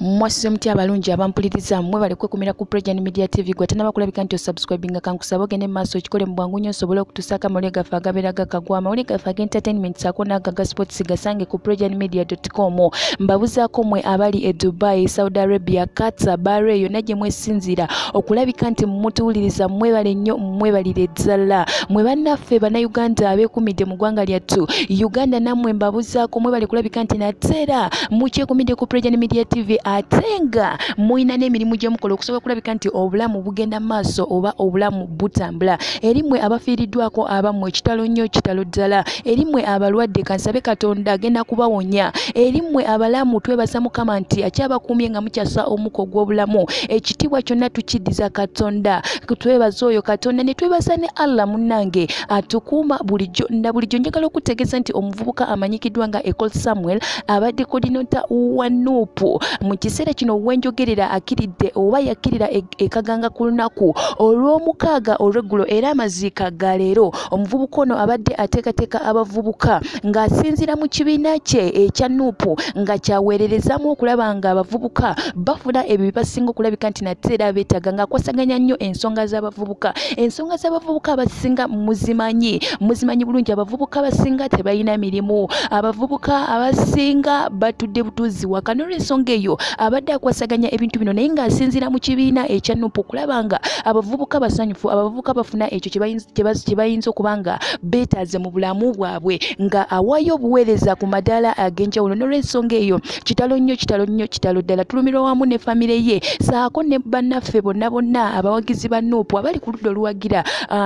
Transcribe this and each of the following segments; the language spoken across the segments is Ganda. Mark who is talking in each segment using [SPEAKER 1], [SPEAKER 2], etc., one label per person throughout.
[SPEAKER 1] mwasize mutya abalungi abampuliriza mmwe balekwe kumira ku pregen media tv gwe atenaba kulabika nti osubscribe nga kankusaba ogende mumaaso okikole mu bwangu nyo osobole okutusaaka amawule gaffe agabeera gakagwa amawule gaffe agentertainment ako nagaga sports gasange ku pregen media com mbabuzaako mmwe abali e dubai saudi arabia kata bar eyo najye mwesinzira okulabika nti mutuwuliriza mmwebale nnyo mmwebalire ezzala mmwe bannaffe bannayuganda abeekumidde mu ggwanga lyattu uganda nammwe mbabuzaako mwebale kulabika nti nateera mukyekumidde ku pregen media tv ate nga muyina n'emirimu gyemukola okusobola okulabika nti obulamu bugenda maaso oba obulamu butambula erimwe abafiiriddwako abammwe ekitalo nnyo kitalo ddala erimwe abalwadde kansabe katonda agenda kubawonya erimwe abalamu twebasa mukama nti akyabakumye nga mukyasa omuko ogw'obulamu ekitiibwa kyonna tukiddiza katonda twebaza oyo katonda ne twebasa ne allah munnange atukuuma bulijjo na bulijjo njagala okutegeeza nti omuvubuka amanyikiddwa nga ecol samuel abadde kodinota wa nuupu mu kiseera kino wenjogerera akiridde oba yakkirira e-, ekaganga ku lunaku olw'omukaaga olweggulo era amaziika ga leero omuvubuka ono abadde ateekateeka abavubuka ng'asinziira mu kibiina kye ekya nuupu nga kyaweererezamu okulaba ng'abavubuka bafuna ebyo bebasinga okulabika nti nate era beetaaga ng'akwasaganya nnyo ensonga z'abavubuka ensonga z'abavubuka abasinga muzimanyi muzimanyi bulungi abavubuka abasinga tebalina mirimu abavubuka abasinga batudde butuzi waka nolw'ensonga eyo abadde akwasaganya ebintu bino naye ngaasinzira mu kibiina ekya nupu okulaba nga abavubuka basanyufu abavubuka bafuna ekyo kyebayinza okubanga beetaze mu bulamu bwabwe nga awaayo obuweereza ku madaala ag'enjawulo n'olwensonga eyo kitalo nnyo kitalo nnyo kitalo ddala tulumirwa wamu ne famire ye saako ne bannaffe bonna bonna abawagizi ba nupu abali ku ludda oluwagira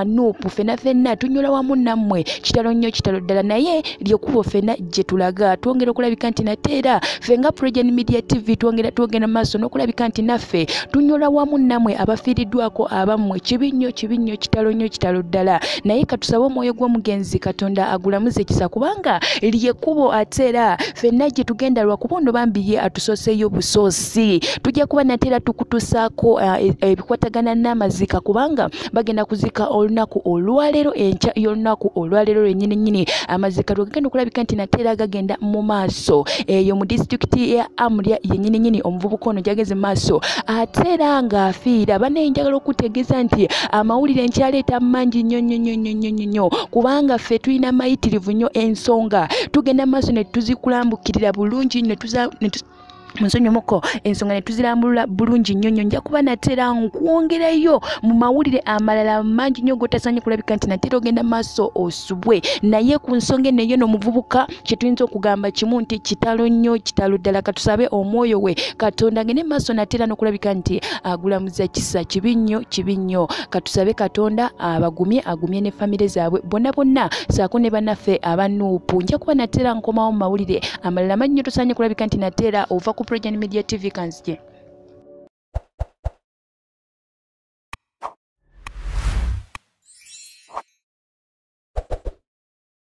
[SPEAKER 1] nupu fena fenna tunyola wamu nammwe kitalo nnyo kitalo ddala naye lyekubo fena gye tulaga twongera okulabika nti nateera fenga progen media tv twongera twongera maaso n'okulabika nti naffe tunyola wamu nammwe abafiiriddwako abammwe kibi nnyo kibi nnyo kitalo nnyo kitalo ddala naye katusaba omwoyo gw'omugenzi katonda agulamuze ekisa kubanga lyekkubo ate era ffenna gye tugenda lwakuba ono bambi ye atusooseeyo busoosi tujja kuba nate era tukutuusaako eh, eh, ebikwatagana n'amaziika kubanga bagenda kuziika olunaku olwalero enca y'olunaku olwalero lwennyini nnyini amaziika twegagenda okulabika nti nate era gagenda mu maaso eyo mu disitulikiti ya amulya yennyini yennyini omuvubuka ono gyageze mumaaso ate era ng'afiira banaye njagala okutegeeza nti amawulire nkyaleeta mangi nyonyonyonyonyonyo kubanga ffe tulina mayitirivu nnyo ensonga tugenda mumaaso ne tuzikulambukirira bulungi ne munsonyomoko ensonga netuzirambulula bulungi nnyo nnyo njakuba natera nkwongerayo mu mawulire amalala mangi nnyo gotasanye kulabika nti natera ogenda maaso osubwe naye ku nsonga eneyo nomuvubuka kyetuyinza okugamba kimu nti kitalo nnyo kitalo ddala katusabe omwoyo we katonda ngene maaso natera nokulabika nti agulamuza kisa kibi nnyo kibi nnyo katusabe katonda abagumye agumye ne famire zaabwe bonna bonna saako ne banaffe abanuupu njakuba natera nkomawo mu mawulire amalala mangi nnyo tosanye kulabika nti natera ova ku progen media tv kanzije